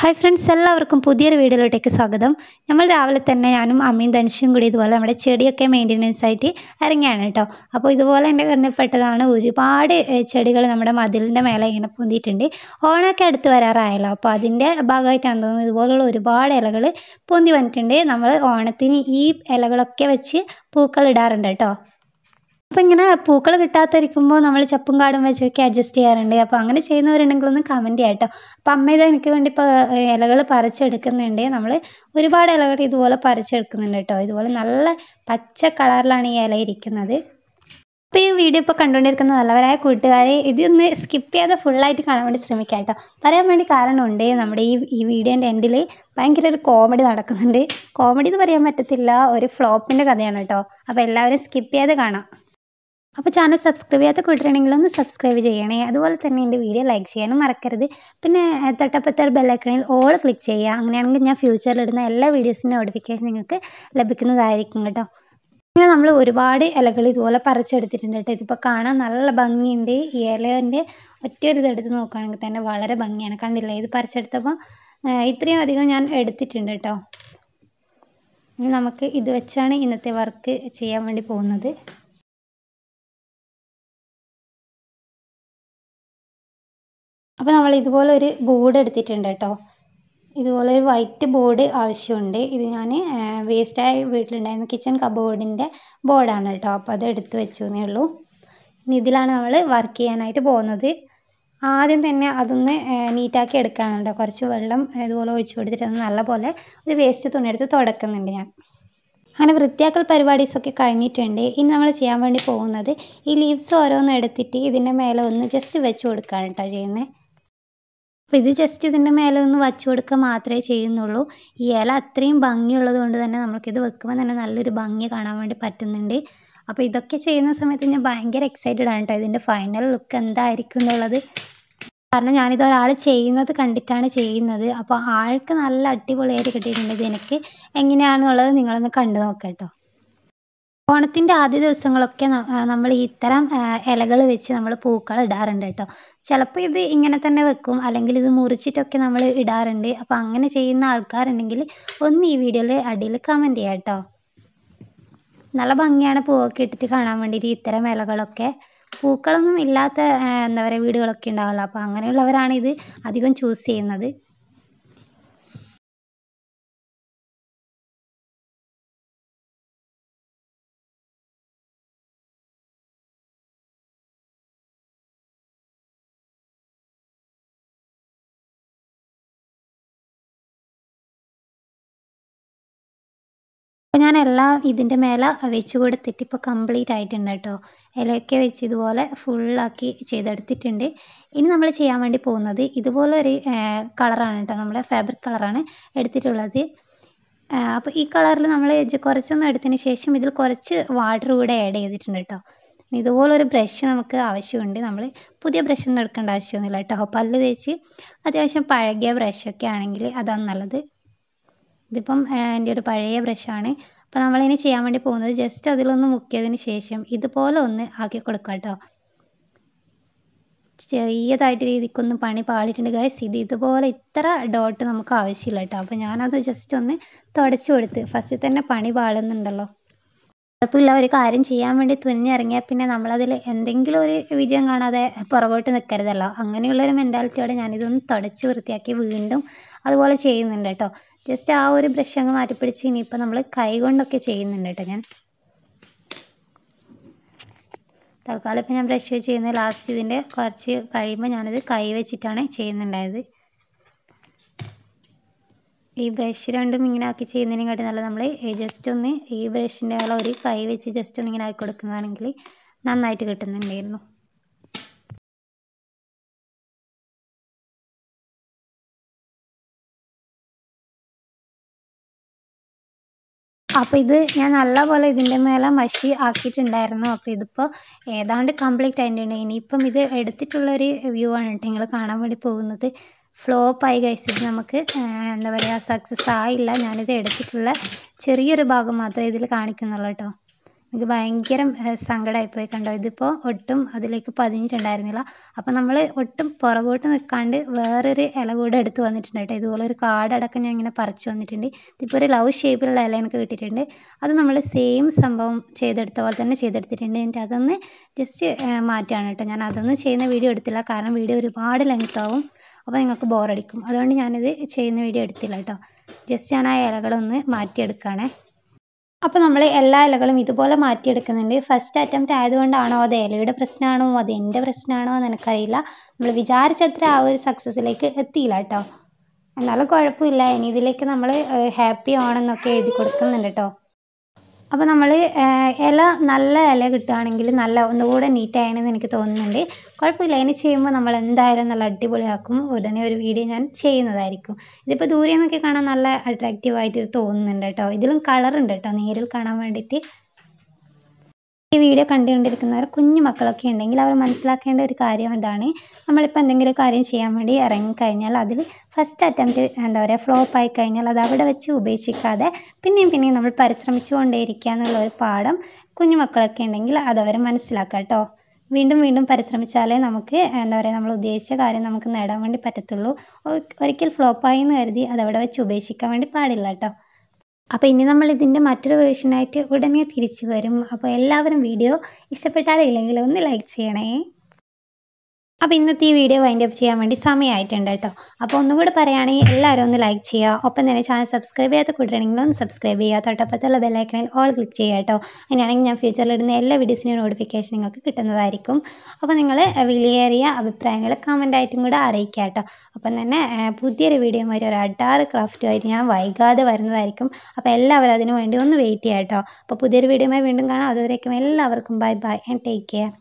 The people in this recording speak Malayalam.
ഹായ് ഫ്രണ്ട്സ് എല്ലാവർക്കും പുതിയൊരു വീഡിയോയിലോട്ടേക്ക് സ്വാഗതം നമ്മൾ രാവിലെ തന്നെ ഞാനും അമ്മയും തനിച്ചും കൂടി ഇതുപോലെ നമ്മുടെ ചെടിയൊക്കെ മെയിൻ്റെനൻസ് ആയിട്ട് ഇറങ്ങിയാണ് കേട്ടോ അപ്പോൾ ഇതുപോലെ എൻ്റെ കണ്ണിൽപ്പെട്ടതാണ് ഒരുപാട് ചെടികൾ നമ്മുടെ മതിലിൻ്റെ മേലെ ഇങ്ങനെ പൊന്തിയിട്ടുണ്ട് ഓണമൊക്കെ അടുത്ത് വരാറായല്ലോ അപ്പോൾ അതിൻ്റെ ഭാഗമായിട്ടാണ് തോന്നുന്നത് ഇതുപോലുള്ള ഒരുപാട് ഇലകൾ പൊന്തി വന്നിട്ടുണ്ട് നമ്മൾ ഓണത്തിന് ഈ ഇലകളൊക്കെ വെച്ച് പൂക്കൾ ഇടാറുണ്ട് കേട്ടോ അപ്പൊ ഇങ്ങനെ പൂക്കൾ കിട്ടാത്തിരിക്കുമ്പോൾ നമ്മൾ ചപ്പും കാടും വെച്ചൊക്കെ അഡ്ജസ്റ്റ് ചെയ്യാറുണ്ട് അപ്പൊ അങ്ങനെ ചെയ്യുന്നവരുണ്ടെങ്കിൽ ഒന്ന് കമന്റ് ചെയ്യാം കേട്ടോ അമ്മ ഇത് എനിക്ക് വേണ്ടി ഇപ്പൊ ഇലകൾ പറിച്ചെടുക്കുന്നുണ്ട് നമ്മൾ ഒരുപാട് ഇലകൾ ഇതുപോലെ പറിച്ചെടുക്കുന്നുണ്ട് കേട്ടോ ഇതുപോലെ നല്ല പച്ച കളറിലാണ് ഈ ഇല ഇരിക്കുന്നത് അപ്പോൾ ഈ വീഡിയോ ഇപ്പൊ കണ്ടുകൊണ്ടിരിക്കുന്ന നല്ലവരായ കൂട്ടുകാരെ ഇതൊന്ന് സ്കിപ്പ് ചെയ്യാതെ ഫുള്ളായിട്ട് കാണാൻ വേണ്ടി ശ്രമിക്കാം കേട്ടോ പറയാൻ വേണ്ടി കാരണമുണ്ട് നമ്മുടെ ഈ ഈ വീഡിയോൻ്റെ എൻഡിൽ ഭയങ്കര ഒരു കോമഡി നടക്കുന്നുണ്ട് കോമഡി എന്ന് പറയാൻ പറ്റത്തില്ല ഒരു ഫ്ലോപ്പിൻ്റെ കഥയാണ് കേട്ടോ അപ്പോൾ എല്ലാവരും സ്കിപ്പ് ചെയ്യാതെ കാണാം അപ്പോൾ ചാനൽ സബ്സ്ക്രൈബ് ചെയ്യാത്ത കൂട്ടരാണെങ്കിൽ ഒന്ന് സബ്സ്ക്രൈബ് ചെയ്യണേ അതുപോലെ തന്നെ എൻ്റെ വീഡിയോ ലൈക്ക് ചെയ്യാനും മറക്കരുത് പിന്നെ തൊട്ടപ്പുറത്തെ ബെല്ലൈക്കണിൽ ഓൾ ക്ലിക്ക് ചെയ്യുക അങ്ങനെയാണെങ്കിൽ ഞാൻ ഫ്യൂച്ചറിൽ ഇടുന്ന എല്ലാ വീഡിയോസിൻ്റെ നോട്ടിഫിക്കേഷൻ നിങ്ങൾക്ക് ലഭിക്കുന്നതായിരിക്കും കേട്ടോ പിന്നെ നമ്മൾ ഒരുപാട് ഇലകൾ ഇതുപോലെ പറിച്ചെടുത്തിട്ടുണ്ട് കേട്ടോ ഇതിപ്പോൾ കാണാൻ നല്ല ഭംഗിയുണ്ട് ഈ ഇലേൻ്റെ ഒറ്റയൊരു ഇതെടുത്ത് നോക്കുകയാണെങ്കിൽ തന്നെ വളരെ ഭംഗിയാണ് കണ്ടില്ലേ ഇത് പറിച്ചെടുത്തപ്പോൾ ഇത്രയും അധികം ഞാൻ എടുത്തിട്ടുണ്ട് കേട്ടോ ഇനി നമുക്ക് ഇത് വെച്ചാണ് ഇന്നത്തെ വർക്ക് ചെയ്യാൻ വേണ്ടി പോകുന്നത് അപ്പോൾ നമ്മൾ ഇതുപോലെ ഒരു ബോർഡ് എടുത്തിട്ടുണ്ട് കേട്ടോ ഇതുപോലെ ഒരു വൈറ്റ് ബോർഡ് ആവശ്യമുണ്ട് ഇത് ഞാൻ വേസ്റ്റായി വീട്ടിലുണ്ടായിരുന്ന കിച്ചൺ കബോർഡിൻ്റെ ബോർഡാണ് കേട്ടോ അപ്പോൾ അത് എടുത്ത് വെച്ചു എന്നേ ഉള്ളൂ ഇനി ഇതിലാണ് നമ്മൾ വർക്ക് ചെയ്യാനായിട്ട് പോകുന്നത് ആദ്യം തന്നെ അതൊന്ന് നീറ്റാക്കി എടുക്കാനുണ്ട് കുറച്ച് വെള്ളം ഇതുപോലെ ഒഴിച്ചു കൊടുത്തിട്ട് നല്ലപോലെ ഒരു വേസ്റ്റ് തുണിയെടുത്ത് തുടക്കുന്നുണ്ട് ഞാൻ അങ്ങനെ വൃത്തിയാക്കൽ പരിപാടീസൊക്കെ കഴിഞ്ഞിട്ടുണ്ട് ഇനി നമ്മൾ ചെയ്യാൻ വേണ്ടി പോകുന്നത് ഈ ലീവ്സ് ഓരോന്ന് എടുത്തിട്ട് ഇതിൻ്റെ മേലെ ഒന്ന് ജസ്റ്റ് വെച്ച് കൊടുക്കുകയാണ് കേട്ടോ ചെയ്യുന്നത് അപ്പോൾ ഇത് ജസ്റ്റ് ഇതിൻ്റെ മേലെ ഒന്ന് വച്ച് കൊടുക്കുക മാത്രമേ ചെയ്യുന്നുള്ളൂ ഈ ഇല അത്രയും ഭംഗിയുള്ളത് കൊണ്ട് തന്നെ നമുക്കിത് വെക്കുമ്പോൾ തന്നെ നല്ലൊരു ഭംഗി കാണാൻ വേണ്ടി പറ്റുന്നുണ്ട് അപ്പോൾ ഇതൊക്കെ ചെയ്യുന്ന സമയത്ത് ഞാൻ ഭയങ്കര എക്സൈറ്റഡ് ആണ് കേട്ടോ ഇതിൻ്റെ ഫൈനൽ ലുക്ക് എന്തായിരിക്കും എന്നുള്ളത് കാരണം ഞാനിത് ഒരാൾ ചെയ്യുന്നത് കണ്ടിട്ടാണ് ചെയ്യുന്നത് അപ്പോൾ ആൾക്ക് നല്ല അടിപൊളിയായിട്ട് കിട്ടിയിട്ടുണ്ട് ഇത് എനിക്ക് എങ്ങനെയാണെന്നുള്ളത് നിങ്ങളൊന്ന് കണ്ടു നോക്കാം കേട്ടോ ഓണത്തിൻ്റെ ആദ്യ ദിവസങ്ങളൊക്കെ നമ്മൾ ഇത്തരം ഇലകൾ വെച്ച് നമ്മൾ പൂക്കൾ ഇടാറുണ്ട് കേട്ടോ ചിലപ്പോൾ ഇത് ഇങ്ങനെ തന്നെ വെക്കും അല്ലെങ്കിൽ ഇത് മുറിച്ചിട്ടൊക്കെ നമ്മൾ ഇടാറുണ്ട് അപ്പോൾ അങ്ങനെ ചെയ്യുന്ന ആൾക്കാരുണ്ടെങ്കിൽ ഒന്ന് ഈ വീഡിയോയിൽ അടിയിൽ കമൻറ്റ് ചെയ്യാം കേട്ടോ നല്ല ഭംഗിയാണ് പൂവൊക്കെ ഇട്ടിട്ട് കാണാൻ വേണ്ടിയിട്ട് ഇത്തരം ഇലകളൊക്കെ പൂക്കളൊന്നും ഇല്ലാത്ത എന്താ പറയുക വീടുകളൊക്കെ ഉണ്ടാവുമല്ലോ അപ്പോൾ അങ്ങനെയുള്ളവരാണ് ഇത് അധികം ചൂസ് ചെയ്യുന്നത് അപ്പം ഞാൻ എല്ലാം ഇതിൻ്റെ മേലെ വെച്ച് കൊടുത്തിട്ട് ഇപ്പോൾ കംപ്ലീറ്റ് ആയിട്ടുണ്ട് കേട്ടോ ഇലയൊക്കെ വെച്ച് ഇതുപോലെ ഫുള്ളാക്കി ചെയ്തെടുത്തിട്ടുണ്ട് ഇനി നമ്മൾ ചെയ്യാൻ വേണ്ടി പോകുന്നത് ഇതുപോലെ ഒരു കളറാണ് കേട്ടോ നമ്മുടെ ഫാബ്രിക് കളറാണ് എടുത്തിട്ടുള്ളത് അപ്പോൾ ഈ കളറിൽ നമ്മൾ കുറച്ചൊന്നും എടുത്തതിന് ശേഷം ഇതിൽ കുറച്ച് വാട്ടർ കൂടെ ആഡ് ചെയ്തിട്ടുണ്ട് കേട്ടോ ഇതുപോലൊരു ബ്രഷ് നമുക്ക് ആവശ്യമുണ്ട് നമ്മൾ പുതിയ ഒന്നും എടുക്കേണ്ട ആവശ്യമൊന്നുമില്ല കേട്ടോ പല്ല് തേച്ച് അത്യാവശ്യം പഴകിയ ബ്രഷൊക്കെ ആണെങ്കിൽ അതാണ് നല്ലത് ഇതിപ്പം എൻ്റെ ഒരു പഴയ ബ്രഷാണ് അപ്പോൾ നമ്മളിനി ചെയ്യാൻ വേണ്ടി പോകുന്നത് ജസ്റ്റ് അതിലൊന്ന് മുക്കിയതിന് ശേഷം ഇതുപോലെ ഒന്ന് ആക്കി കൊടുക്കുക കേട്ടോ ചെറിയതായിട്ട് രീതിക്കൊന്നും പണി പാളിയിട്ടുണ്ട് ഗൈസ് ഇത് ഇതുപോലെ ഇത്ര ഡോട്ട് നമുക്ക് ആവശ്യമില്ല കേട്ടോ അപ്പോൾ ഞാനത് ജസ്റ്റ് ഒന്ന് തുടച്ചു കൊടുത്ത് ഫസ്റ്റിൽ തന്നെ പണി പാളുന്നുണ്ടല്ലോ കുഴപ്പമില്ല ഒരു കാര്യം ചെയ്യാൻ വേണ്ടി തുനിഞ്ഞിറങ്ങിയാൽ പിന്നെ നമ്മളതിൽ എന്തെങ്കിലും ഒരു വിജയം കാണാതെ പുറകോട്ട് നിൽക്കരുതല്ലോ അങ്ങനെയുള്ളൊരു മെൻറ്റാലിറ്റിയോടെ ഞാനിതൊന്ന് തുടച്ച് വൃത്തിയാക്കി വീണ്ടും അതുപോലെ ചെയ്യുന്നുണ്ട് കേട്ടോ ജസ്റ്റ് ആ ഒരു ബ്രഷ് അങ്ങ് മാറ്റിപ്പിടിച്ച് ഇനിയിപ്പോൾ നമ്മൾ കൈ കൊണ്ടൊക്കെ ചെയ്യുന്നുണ്ട് കേട്ടോ ഞാൻ തൽക്കാലം ഇപ്പം ഞാൻ ബ്രഷ് വെച്ച് ചെയ്യുന്നത് ലാസ്റ്റ് ഇതിൻ്റെ കുറച്ച് കഴിയുമ്പോൾ ഞാനത് കൈ വെച്ചിട്ടാണ് ചെയ്യുന്നുണ്ടായത് ഈ ബ്രഷ് രണ്ടും ഇങ്ങനെ ആക്കി ചെയ്യുന്നതിനെക്കാട്ടി നല്ല നമ്മൾ ജസ്റ്റ് ഒന്ന് ഈ ബ്രഷിൻ്റെ മേലെ ഒരു കൈ വെച്ച് ജസ്റ്റ് ഒന്ന് ഇങ്ങനെ ആക്കി കൊടുക്കുന്നതാണെങ്കിൽ നന്നായിട്ട് കിട്ടുന്നുണ്ടായിരുന്നു അപ്പോൾ ഇത് ഞാൻ നല്ലപോലെ ഇതിൻ്റെ മേലെ മഷി ആക്കിയിട്ടുണ്ടായിരുന്നു അപ്പോൾ ഇതിപ്പോൾ ഏതാണ്ട് കംപ്ലീറ്റ് ആയിട്ടുണ്ട് ഇനിയിപ്പം ഇത് എടുത്തിട്ടുള്ളൊരു വ്യൂ ആണ് കേട്ടോ നിങ്ങൾ കാണാൻ വേണ്ടി പോകുന്നത് ആയി ഗൈസ് ഇത് നമുക്ക് എന്താ പറയുക സക്സസ് ആയില്ല ഞാനിത് എടുത്തിട്ടുള്ള ചെറിയൊരു ഭാഗം മാത്രമേ ഇതിൽ കാണിക്കുന്നുള്ളൂ കേട്ടോ എനിക്ക് ഭയങ്കര സങ്കടമായിപ്പോയി കണ്ടോ ഇതിപ്പോൾ ഒട്ടും അതിലേക്ക് പതിഞ്ഞിട്ടുണ്ടായിരുന്നില്ല അപ്പോൾ നമ്മൾ ഒട്ടും പുറകോട്ട് നിൽക്കാണ്ട് വേറൊരു ഇല കൂടെ എടുത്ത് വന്നിട്ടുണ്ട് കേട്ടോ ഇതുപോലെ ഒരു കാടടക്കം ഞാൻ ഇങ്ങനെ പറിച്ച് വന്നിട്ടുണ്ട് ഇതിപ്പോൾ ഒരു ലവ് ഷേപ്പിലുള്ള ഇല എനിക്ക് കിട്ടിയിട്ടുണ്ട് അത് നമ്മൾ സെയിം സംഭവം ചെയ്തെടുത്ത പോലെ തന്നെ ചെയ്തെടുത്തിട്ടുണ്ട് എന്നിട്ട് അതൊന്ന് ജസ്റ്റ് മാറ്റുകയാണ് കേട്ടോ ഞാൻ അതൊന്നും ചെയ്യുന്ന വീഡിയോ എടുത്തില്ല കാരണം വീഡിയോ ഒരുപാട് ലെങ്ത്താവും ആവും അപ്പോൾ നിങ്ങൾക്ക് ബോറടിക്കും അതുകൊണ്ട് ഞാനിത് ചെയ്യുന്ന വീഡിയോ എടുത്തില്ല കേട്ടോ ജസ്റ്റ് ഞാൻ ആ ഇലകളൊന്ന് മാറ്റിയെടുക്കുകയാണേ അപ്പോൾ നമ്മൾ എല്ലാ ഇലകളും ഇതുപോലെ മാറ്റിയെടുക്കുന്നുണ്ട് ഫസ്റ്റ് അറ്റംപ്റ്റ് ആയതുകൊണ്ടാണോ അത് ഇലയുടെ പ്രശ്നമാണോ അത് എൻ്റെ പ്രശ്നമാണോ എന്ന് എനിക്കറിയില്ല നമ്മൾ വിചാരിച്ചത്ര ആ ഒരു സക്സസ്സിലേക്ക് എത്തിയില്ല കേട്ടോ എന്നാലും കുഴപ്പമില്ല ഇനി ഇതിലേക്ക് നമ്മൾ ഹാപ്പി ആണെന്നൊക്കെ എഴുതി കൊടുക്കുന്നുണ്ട് കേട്ടോ അപ്പോൾ നമ്മൾ ഇല നല്ല ഇല കിട്ടുകയാണെങ്കിൽ നല്ല ഒന്നുകൂടെ നീറ്റായണെന്ന് എനിക്ക് തോന്നുന്നുണ്ട് കുഴപ്പമില്ല ഇനി ചെയ്യുമ്പോൾ നമ്മൾ എന്തായാലും നല്ല അടിപൊളിയാക്കും ഉടനെ ഒരു വീഡിയോ ഞാൻ ചെയ്യുന്നതായിരിക്കും ഇതിപ്പോൾ ദൂരെ നിന്നൊക്കെ കാണാൻ നല്ല ആയിട്ട് തോന്നുന്നുണ്ട് കേട്ടോ ഇതിലും കളറുണ്ട് കേട്ടോ നേരിൽ കാണാൻ വേണ്ടിയിട്ട് ഈ വീഡിയോ കണ്ടുകൊണ്ടിരിക്കുന്നവർ കുഞ്ഞു മക്കളൊക്കെ ഉണ്ടെങ്കിൽ അവർ മനസ്സിലാക്കേണ്ട ഒരു കാര്യം എന്താണ് നമ്മളിപ്പോൾ എന്തെങ്കിലും കാര്യം ചെയ്യാൻ വേണ്ടി ഇറങ്ങിക്കഴിഞ്ഞാൽ അതിൽ ഫസ്റ്റ് അറ്റംപ്റ്റ് എന്താ പറയുക ഫ്ലോപ്പ് ആയി കഴിഞ്ഞാൽ അത് അവിടെ വെച്ച് ഉപേക്ഷിക്കാതെ പിന്നെയും പിന്നെയും നമ്മൾ പരിശ്രമിച്ചു കൊണ്ടേയിരിക്കുക എന്നുള്ള ഒരു പാഠം കുഞ്ഞു മക്കളൊക്കെ ഉണ്ടെങ്കിൽ അതവർ മനസ്സിലാക്കുക കേട്ടോ വീണ്ടും വീണ്ടും പരിശ്രമിച്ചാലേ നമുക്ക് എന്താ പറയുക നമ്മൾ ഉദ്ദേശിച്ച കാര്യം നമുക്ക് നേടാൻ വേണ്ടി പറ്റത്തുള്ളൂ ഒരിക്കൽ ഫ്ലോപ്പായി എന്ന് കരുതി അതവിടെ വെച്ച് ഉപേക്ഷിക്കാൻ വേണ്ടി പാടില്ല കേട്ടോ അപ്പോൾ ഇനി നമ്മൾ ഇതിൻ്റെ മറ്റൊരു വേർഷനായിട്ട് ഉടനെ തിരിച്ചു വരും അപ്പോൾ എല്ലാവരും വീഡിയോ ഇഷ്ടപ്പെട്ടാൽ ഇല്ലെങ്കിൽ ഒന്ന് ലൈക്ക് ചെയ്യണേ അപ്പോൾ ഇന്നത്തെ ഈ വീഡിയോ വൈൻഡ് അപ്പ് ചെയ്യാൻ വേണ്ടി സമയമായിട്ടുണ്ട് കേട്ടോ അപ്പോൾ ഒന്നും കൂടെ പറയുകയാണെങ്കിൽ എല്ലാവരും ഒന്ന് ലൈക്ക് ചെയ്യുക ഒപ്പം തന്നെ ചാനൽ സബ്സ്ക്രൈബ് ചെയ്യാത്ത കൂട്ടരാണെങ്കിൽ ഒന്ന് സബ്സ്ക്രൈബ് ചെയ്യുക തൊട്ടപ്പത്തുള്ള ബെല്ലൈക്കണിൽ ഓൾ ക്ലിക്ക് ചെയ്യുക കേട്ടോ അങ്ങനെയാണെങ്കിൽ ഞാൻ ഫ്യൂച്ചറിൽ ഇടുന്ന എല്ലാ വീഡിയോസിനും നോട്ടിഫിക്കേഷൻ നിങ്ങൾക്ക് കിട്ടുന്നതായിരിക്കും അപ്പോൾ നിങ്ങൾ വിലയേറിയ അഭിപ്രായങ്ങൾ കമൻ്റായിട്ടും കൂടെ അറിയിക്കുക കേട്ടോ അപ്പം തന്നെ പുതിയൊരു വീഡിയോ ആയിട്ട് ഒരു അഡാറ് ക്രാഫ്റ്റുമായിട്ട് ഞാൻ വൈകാതെ വരുന്നതായിരിക്കും അപ്പോൾ എല്ലാവരും അതിനു വേണ്ടി ഒന്ന് വെയിറ്റ് ചെയ്യാം കേട്ടോ അപ്പോൾ പുതിയൊരു വീഡിയോ വീണ്ടും കാണാം അതുവരേക്കും എല്ലാവർക്കും bye bye and take care